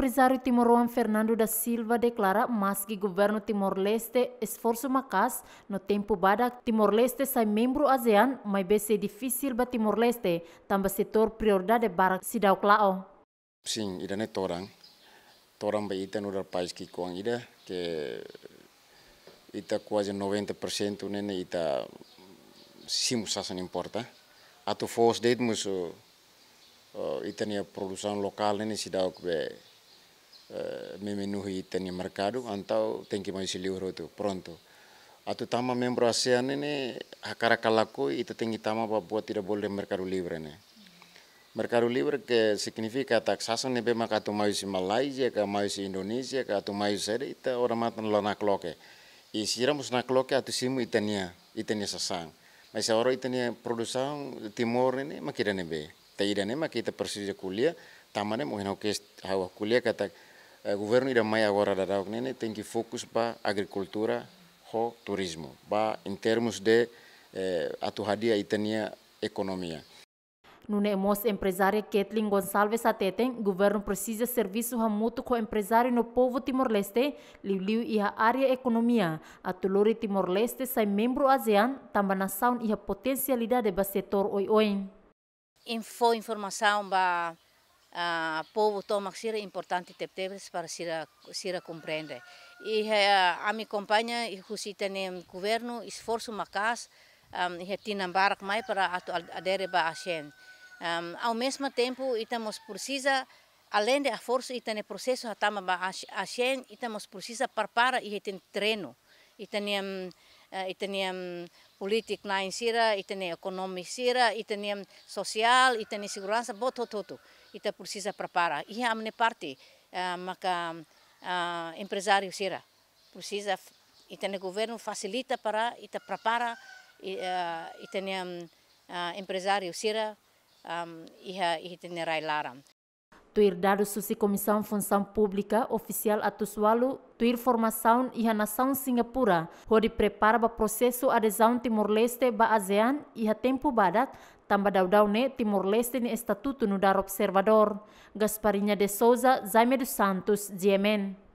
empresário timoruano Fernando da Silva declara mas que governo Timor-Leste esforço macas no tempo bada Timor-Leste sai membro ASEAN, mas vai ser difícil para Timor-Leste, também setor prioridade para Sidau Klao. Sim, ida é torang, torang ba ita no país que kuang ida, que ita quase 90% nene né, né, ita simusasan importa. Atu fos det o uh, itania produção local nene o kbe Eh, memenuhi tani merkado antau tem que mais itu pronto atau tama membro ASEAN ini akar kalaku itu tinggi tama buat tidak boleh merkado libre nih mercado livre que significa taxação nebe maka tu si Malaysia ka si Indonesia ka tu mais ada itu orang matan lana kloke isiramos na kloke atau simu itania itania sasang mas orang itania produsang timor ini makira nebe tidak nih makita persis kuliah tamanem mungkin hoki hawa kuliah kata O eh, governo irá mais agora da Dagnene tem que focar para agricultura e turismo, para em termos de eh, atuhadia e tenha economia. No Nemos, empresária Ketlin Gonçalves Ateten, governo precisa serviço mútuo com empresário no povo Timor-Leste, Liu e a área economia. A Tulori Timor-Leste sai membro ASEAN, também nação e a potencialidade do setor oi-oi. Info, informação, ba... Para uh, povo toma sira importante teptebes para sira sira compreende e eh, a mi companhia e husita nem governo esforço macas um, e tinambarak mais para atu adere ba ashen um, ao mesmo tempo estamos precisa além da força e tem processo a tama ba ashen itamos precisa para para e tem treino e tem Eh, itaniam politik nain sira, itani ekonomi sira, itaniam sosial, itani segurança, boto tudo. Ita precisa preparar. E a minha parte, eh, maka eh, empresário sira, precisa, itani governo facilita para, ita prepara, itaniam empresário sira, iha itani rai laram. tuir dado susi Comissão Função Pública oficial atusualu tuir formação e a nação Singapura, onde prepara o processo adesão Timor-Leste ba ASEAN e a tempo badat tamba daudau ne Timor-Leste ne estatuto no dar observador. Gasparinha de Souza, Jaime dos Santos, Diemen.